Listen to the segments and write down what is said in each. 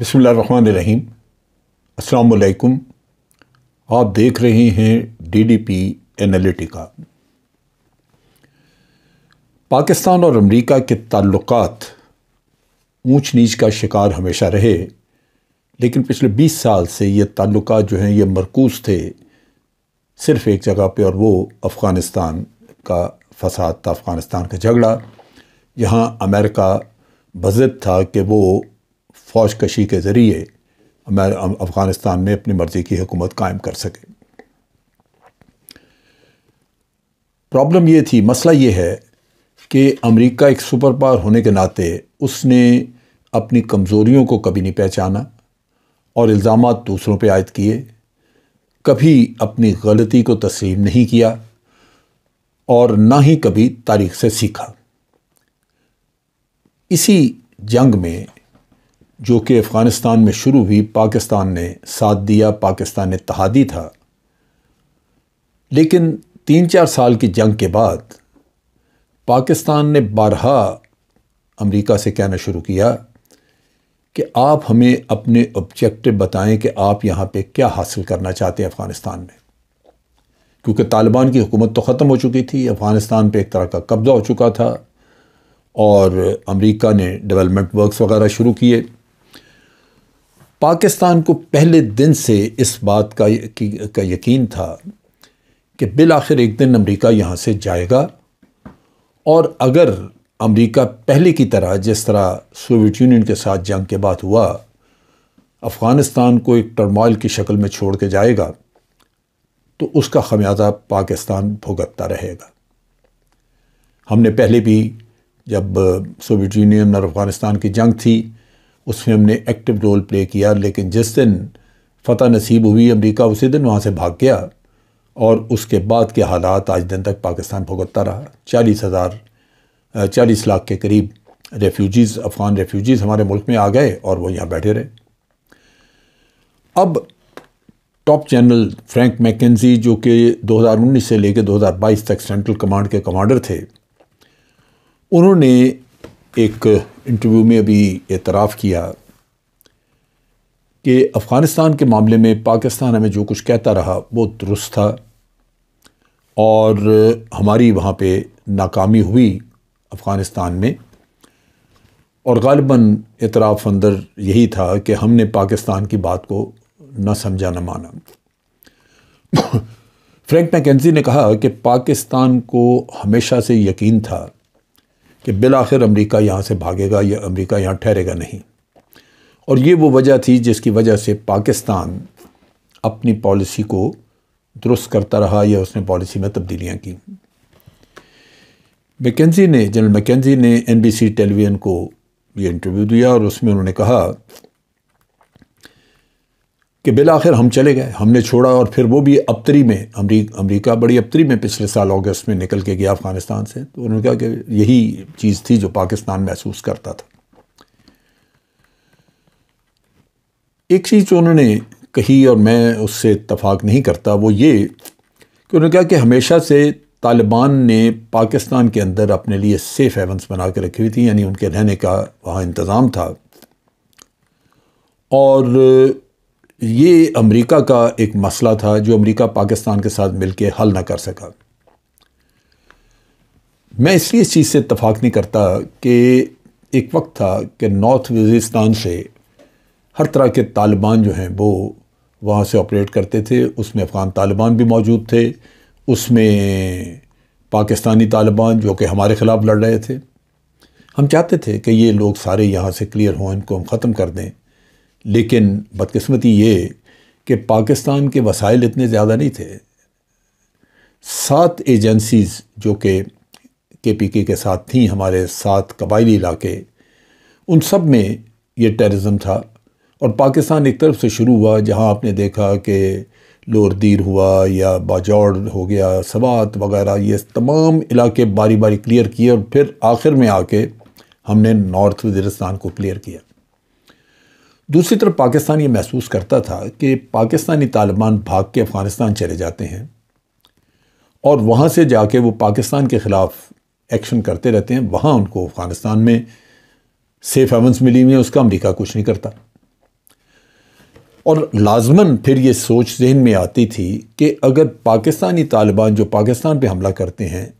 बसमीम अस्सलाम आप देख रहे हैं डीडीपी एनालिटिका पाकिस्तान और अमेरिका के ताल्लुकात ऊंच नीच का शिकार हमेशा रहे लेकिन पिछले 20 साल से ये ताल्लुकात जो हैं ये मरकूज थे सिर्फ़ एक जगह पे और वो अफ़गानिस्तान का फसाद था अफ़गानिस्तान का झगड़ा यहाँ अमेरिका बजट था कि वो फ़ौज कशी के ज़रिए अफ़गानिस्तान में अपनी मर्ज़ी की हुकूमत कायम कर सके प्रॉब्लम ये थी मसला ये है कि अमेरिका एक सुपर पावर होने के नाते उसने अपनी कमज़ोरियों को कभी नहीं पहचाना और इल्ज़ाम दूसरों पर आयद किए कभी अपनी गलती को तस्लीम नहीं किया और ना ही कभी तारीख से सीखा इसी जंग में जो कि अफ़गानिस्तान में शुरू हुई पाकिस्तान ने साथ दिया पाकिस्तान ने तहादी था लेकिन तीन चार साल की जंग के बाद पाकिस्तान ने बारहा अमेरिका से कहना शुरू किया कि आप हमें अपने ऑब्जेक्टिव बताएं कि आप यहाँ पे क्या हासिल करना चाहते हैं अफ़गानिस्तान में क्योंकि तालिबान की हुकूमत तो ख़त्म हो चुकी थी अफ़गानिस्तान पे एक तरह का कब्ज़ा हो चुका था और अमेरिका ने डेवलपमेंट वर्क्स वगैरह शुरू किए पाकिस्तान को पहले दिन से इस बात का का यकीन था कि बिल आखिर एक दिन अमेरिका यहाँ से जाएगा और अगर अमेरिका पहले की तरह जिस तरह सोवियत यूनियन के साथ जंग के बाद हुआ अफ़गानिस्तान को एक टर्माइल की शक्ल में छोड़ के जाएगा तो उसका खमियाजा पाकिस्तान भुगतता रहेगा हमने पहले भी जब सोवियत यूनियन और अफ़गानिस्तान की जंग थी उसमें हमने एक्टिव रोल प्ले किया लेकिन जिस दिन फतह नसीब हुई अमरीका उसी दिन वहाँ से भाग गया और उसके बाद के हालात आज दिन तक पाकिस्तान भुगतता रहा चालीस हज़ार चालीस लाख के करीब रेफ्यूजीज़ अफ़गान रेफ्यूजीज़ हमारे मुल्क में आ गए और वो यहाँ बैठे रहे अब टॉप जनरल फ्रैंक मैकेंजी जो कि 2019 से लेकर 2022 तक सेंट्रल कमांड के कमांडर थे उन्होंने एक इंटरव्यू में अभी एतराफ़ किया कि अफ़गानिस्तान के मामले में पाकिस्तान हमें जो कुछ कहता रहा वो दुरुस्त था और हमारी वहाँ पे नाकामी हुई अफ़गानिस्तान में और गालिबा एतराफ़ अंदर यही था कि हमने पाकिस्तान की बात को न समझा न माना फ्रैंक मैकेंजी ने कहा कि पाकिस्तान को हमेशा से यकीन था कि बिल आखिर अमरीका यहाँ से भागेगा या अमरीका यहाँ ठहरेगा नहीं और ये वो वजह थी जिसकी वजह से पाकिस्तान अपनी पॉलिसी को दुरुस्त करता रहा या उसने पॉलिसी में तब्दीलियाँ की मैकेजी ने जनरल मैकेजी ने एनबीसी टेलीविज़न को ये इंटरव्यू दिया और उसमें उन्होंने कहा कि बिल आखिर हम चले गए हमने छोड़ा और फिर वो भी अबतरी में अमरीक अमरीका बड़ी अबतरी में पिछले साल अगस्त में निकल के गया अफ़गानिस्तान से तो उन्होंने कहा कि यही चीज़ थी जो पाकिस्तान महसूस करता था एक चीज़ जो उन्होंने कही और मैं उससे इतफाक़ नहीं करता वो ये कि उन्होंने कहा कि हमेशा से तालिबान ने पाकिस्तान के अंदर अपने लिए सेफ़ हेवंस बना के रखी हुई थी यानी उनके रहने का वहाँ इंतज़ाम था और ये अमेरिका का एक मसला था जो अमेरिका पाकिस्तान के साथ मिलकर हल ना कर सका मैं इसलिए इस चीज़ से इतफाक़ नहीं करता कि एक वक्त था कि नॉर्थ वजिस्तान से हर तरह के तालिबान जो हैं वो वहाँ से ऑपरेट करते थे उसमें अफ़गान तालिबान भी मौजूद थे उसमें पाकिस्तानी तालिबान जो कि हमारे ख़िलाफ़ लड़ रहे थे हम चाहते थे कि ये लोग सारे यहाँ से क्लियर हों इनको हम ख़त्म कर दें लेकिन बदकस्मती ये कि पाकिस्तान के वसाइल इतने ज़्यादा नहीं थे सात एजेंसीज़ जो कि के पी के के साथ थीं हमारे सात कबायली इलाके उन सब में ये टेररिज़म था और पाकिस्तान एक तरफ से शुरू हुआ जहाँ आपने देखा कि लोरदीर हुआ या बाजौड़ हो गया सवात वगैरह ये तमाम इलाके बारी बारी क्लियर किए और फिर आखिर में आके हमने नॉर्थ वजरस्तान को क्लियर किया दूसरी तरफ पाकिस्तान ये महसूस करता था कि पाकिस्तानी तालिबान भाग के अफ़गानिस्तान चले जाते हैं और वहाँ से जाके वो पाकिस्तान के ख़िलाफ़ एक्शन करते रहते हैं वहाँ उनको अफ़गानिस्तान में सेफ हेवंस मिली हुई है उसका अमरीका कुछ नहीं करता और लाजमन फिर ये सोच जहन में आती थी कि अगर पाकिस्तानी तालिबान जो पाकिस्तान पर हमला करते हैं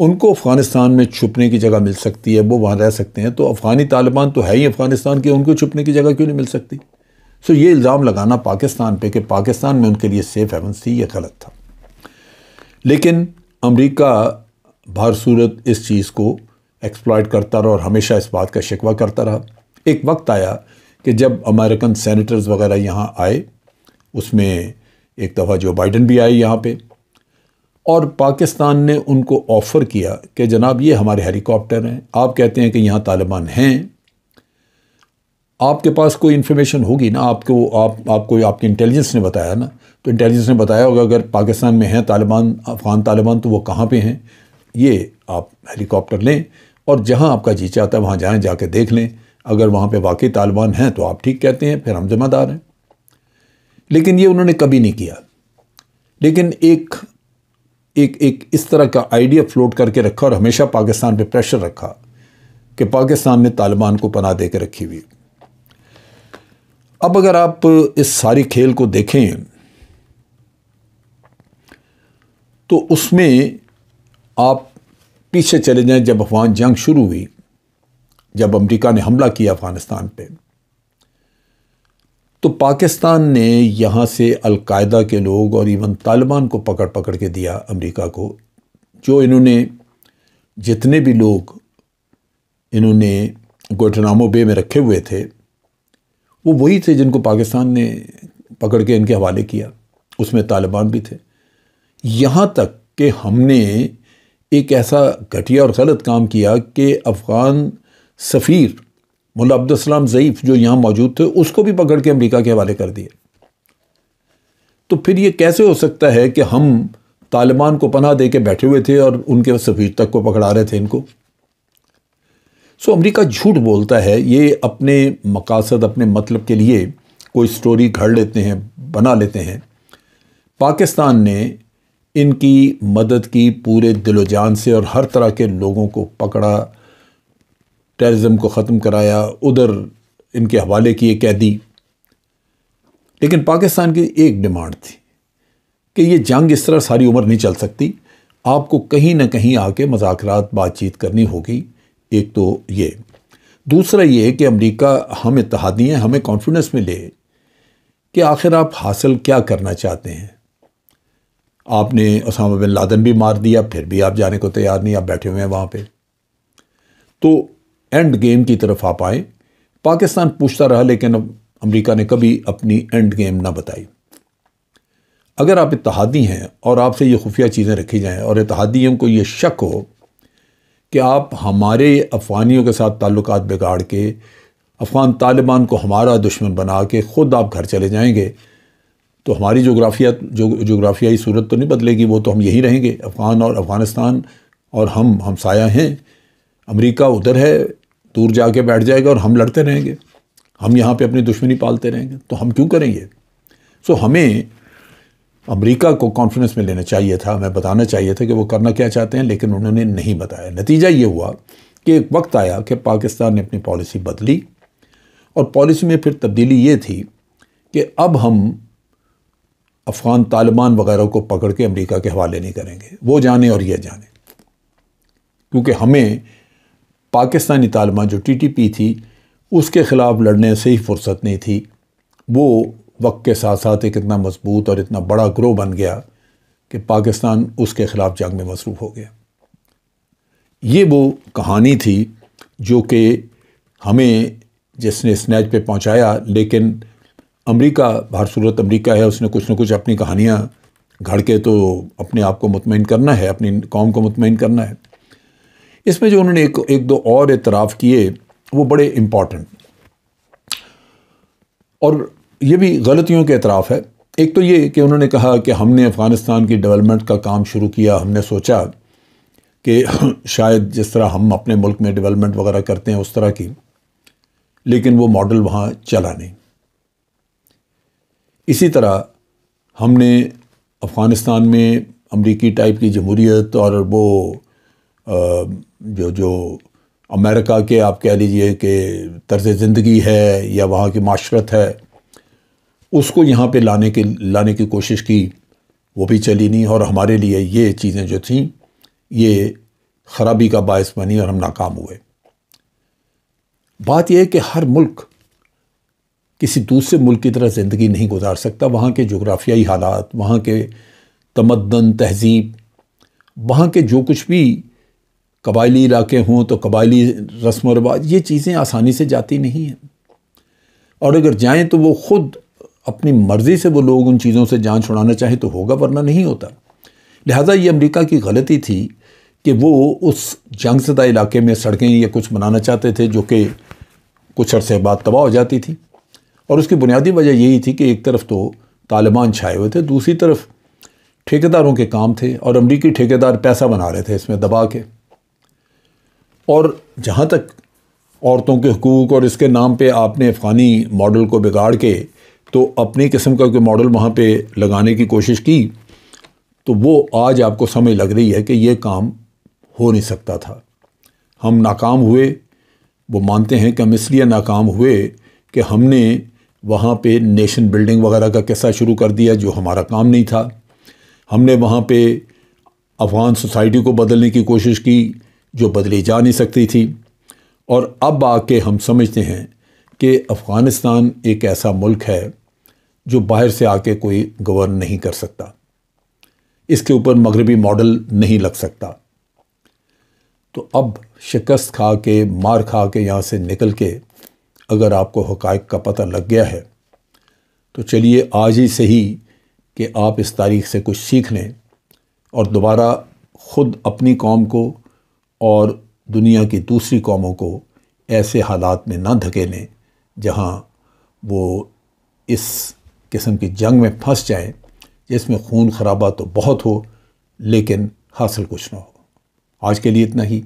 उनको अफ़गानिस्तान में छुपने की जगह मिल सकती है वो वहाँ रह सकते हैं तो अफ़गानी तालिबान तो है ही अफ़गानिस्तान के उनको छुपने की जगह क्यों नहीं मिल सकती सो ये इल्ज़ाम लगाना पाकिस्तान पे कि पाकिस्तान में उनके लिए सेफ़ हेवन थी ये गलत था लेकिन अमेरिका भर सूरत इस चीज़ को एक्सप्लॉयट करता रहा और हमेशा इस बात का शिकवा करता रहा एक वक्त आया कि जब अमेरिकन सेनेटर्स वगैरह यहाँ आए उसमें एक दफ़ा जो बाइडन भी आए यहाँ पर और पाकिस्तान ने उनको ऑफ़र किया कि जनाब ये हमारे हेलीकॉप्टर हैं आप कहते हैं कि यहाँ तालिबान हैं आपके पास कोई इन्फॉर्मेशन होगी ना आपको आप आपको आपकी इंटेलिजेंस ने बताया ना तो इंटेलिजेंस ने बताया होगा अगर पाकिस्तान में हैं तालिबान अफ़गान तालिबान तो वो कहाँ पे हैं ये आप हेलीकॉप्टर लें और जहाँ आपका जी चाहता है वहाँ जाएँ जाके देख लें अगर वहाँ पे वाकई तालिबान हैं तो आप ठीक कहते हैं फिर हम जिम्मेदार हैं लेकिन ये उन्होंने कभी नहीं किया लेकिन एक एक एक इस तरह का आइडिया फ्लोट करके रखा और हमेशा पाकिस्तान पे प्रेशर रखा कि पाकिस्तान ने तालिबान को पनाह दे के रखी हुई अब अगर आप इस सारी खेल को देखें तो उसमें आप पीछे चले जाएं जब अफगान जंग शुरू हुई जब अमेरिका ने हमला किया अफ़गानिस्तान पे तो पाकिस्तान ने यहाँ से अलकायदा के लोग और इवन तालिबान को पकड़ पकड़ के दिया अमेरिका को जो इन्होंने जितने भी लोग इन्होंने गोटनामो बे में रखे हुए थे वो वही थे जिनको पाकिस्तान ने पकड़ के इनके हवाले किया उसमें तालिबान भी थे यहाँ तक कि हमने एक ऐसा घटिया और गलत काम किया कि अफ़गान सफ़ीर मुला अब्दुलसलाम ज़ईफ जो यहाँ मौजूद थे उसको भी पकड़ के अमरीका के हवाले कर दिए तो फिर ये कैसे हो सकता है कि हम तालिबान को पनाह दे के बैठे हुए थे और उनके सफ़ीर तक को पकड़ा रहे थे इनको सो अमरीका झूठ बोलता है ये अपने मकासद अपने मतलब के लिए कोई स्टोरी घड़ लेते हैं बना लेते हैं पाकिस्तान ने इनकी मदद की पूरे दिलोजान से और हर तरह के लोगों को पकड़ा टेररिज़म को ख़त्म कराया उधर इनके हवाले किए कैदी लेकिन पाकिस्तान की एक डिमांड थी कि ये जंग इस तरह सारी उम्र नहीं चल सकती आपको कहीं ना कहीं आके मजाकरात बातचीत करनी होगी एक तो ये दूसरा ये कि अमेरिका हम इतिहादी हैं हमें कॉन्फिडेंस में ले कि आखिर आप हासिल क्या करना चाहते हैं आपने उसामा बिन लादन भी मार दिया फिर भी आप जाने को तैयार नहीं आप बैठे हुए हैं वहाँ पर तो एंड गेम की तरफ आ पाए पाकिस्तान पूछता रहा लेकिन अमरीका ने कभी अपनी एंड गेम ना बताई अगर आप इतिहादी हैं और आपसे ये खुफिया चीज़ें रखी जाएँ और इतिहादियों को ये शक हो कि आप हमारे अफ़गानियों के साथ ताल्लुक बिगाड़ के अफ़गान तालिबान को हमारा दुश्मन बना के ख़ुद आप घर चले जाएंगे तो हमारी जोग्राफिया जो जोग्राफियाई सूरत तो नहीं बदलेगी वो तो हम यहीं रहेंगे अफ़गान और अफ़गानिस्तान और हम हमसाया हैं अमेरिका उधर है दूर जाके बैठ जाएगा और हम लड़ते रहेंगे हम यहाँ पे अपनी दुश्मनी पालते रहेंगे तो हम क्यों करेंगे सो हमें अमेरिका को कॉन्फिडेंस में लेना चाहिए था हमें बताना चाहिए था कि वो करना क्या चाहते हैं लेकिन उन्होंने नहीं बताया नतीजा ये हुआ कि एक वक्त आया कि पाकिस्तान ने अपनी पॉलिसी बदली और पॉलिसी में फिर तब्दीली ये थी कि अब हम अफ़गान तालिबान वगैरह को पकड़ के अमेरिका के हवाले नहीं करेंगे वो जाने और ये जाने क्योंकि हमें पाकिस्तानी तालबा जो टी टी पी थी उसके ख़िलाफ़ लड़ने से ही फुर्सत नहीं थी वो वक्त के साथ साथ एक इतना मजबूत और इतना बड़ा ग्रो बन गया कि पाकिस्तान उसके ख़िलाफ़ जंग में मसरूफ़ हो गया ये वो कहानी थी जो कि हमें जिसने स्नैच पे पहुंचाया लेकिन अमेरिका भारत सूरत अमेरिका है उसने कुछ ना कुछ अपनी कहानियाँ घड़ के तो अपने आप को मुतमिन करना है अपनी कौम को मुतमिन करना है इसमें जो उन्होंने एक एक दो और एतराफ़ किए वो बड़े इम्पॉर्टेंट और ये भी गलतियों के एतराफ़ है एक तो ये कि उन्होंने कहा कि हमने अफ़गानिस्तान की डेवलपमेंट का काम शुरू किया हमने सोचा कि शायद जिस तरह हम अपने मुल्क में डेवलपमेंट वगैरह करते हैं उस तरह की लेकिन वो मॉडल वहाँ चला नहीं इसी तरह हमने अफ़गानिस्तान में अमरीकी टाइप की जमहूरीत और वो जो जो अमेरिका के आप कह लीजिए कि तर्ज ज़िंदगी है या वहाँ की माशरत है उसको यहाँ पे लाने के लाने की कोशिश की वो भी चली नहीं और हमारे लिए ये चीज़ें जो थीं ये ख़राबी का बायस बनी और हम नाकाम हुए बात यह है कि हर मुल्क किसी दूसरे मुल्क की तरह ज़िंदगी नहीं गुजार सकता वहाँ के जोग्राफियाई हालात वहाँ के तमदन तहजीब वहाँ के जो कुछ भी कबायली इलाके हों तो कबायली रस्म व रवाज ये चीज़ें आसानी से जाती नहीं हैं और अगर जाएँ तो वो ख़ुद अपनी मर्ज़ी से वो लोग उन चीज़ों से जान छुड़ाना चाहें तो होगा वरना नहीं होता लिहाजा ये अमरीका की गलती थी कि वो उस जंग सदा इलाके में सड़कें या कुछ बनाना चाहते थे जो कि कुछ अरसे बाद तबाह हो जाती थी और उसकी बुनियादी वजह यही थी कि एक तरफ तो तालिबान छाए हुए थे दूसरी तरफ ठेकेदारों के काम थे और अमरीकी ठेकेदार पैसा बना रहे थे इसमें दबा के और जहाँ तक औरतों के हकूक़ और इसके नाम पे आपने अफ़गानी मॉडल को बिगाड़ के तो अपनी किस्म का कोई मॉडल वहाँ पे लगाने की कोशिश की तो वो आज आपको समझ लग रही है कि ये काम हो नहीं सकता था हम नाकाम हुए वो मानते हैं कि हम इसलिए नाकाम हुए कि हमने वहाँ पे नेशन बिल्डिंग वगैरह का किस्सा शुरू कर दिया जो हमारा काम नहीं था हमने वहाँ पे अफ़गान सोसाइटी को बदलने की कोशिश की जो बदली जा नहीं सकती थी और अब आके हम समझते हैं कि अफ़गानिस्तान एक ऐसा मुल्क है जो बाहर से आके कोई गवर्न नहीं कर सकता इसके ऊपर मगरबी मॉडल नहीं लग सकता तो अब शिकस्त खा के मार खा के यहाँ से निकल के अगर आपको हकायक का पता लग गया है तो चलिए आज ही सही कि आप इस तारीख से कुछ सीख लें और दोबारा ख़ुद अपनी कौम को और दुनिया की दूसरी कौमों को ऐसे हालात में ना धकेलें जहाँ वो इस किस्म की जंग में फंस जाएं जिसमें खून खराबा तो बहुत हो लेकिन हासिल कुछ ना हो आज के लिए इतना ही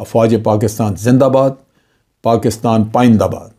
अफवाज पाकिस्तान जिंदाबाद पाकिस्तान पाइंदाबाद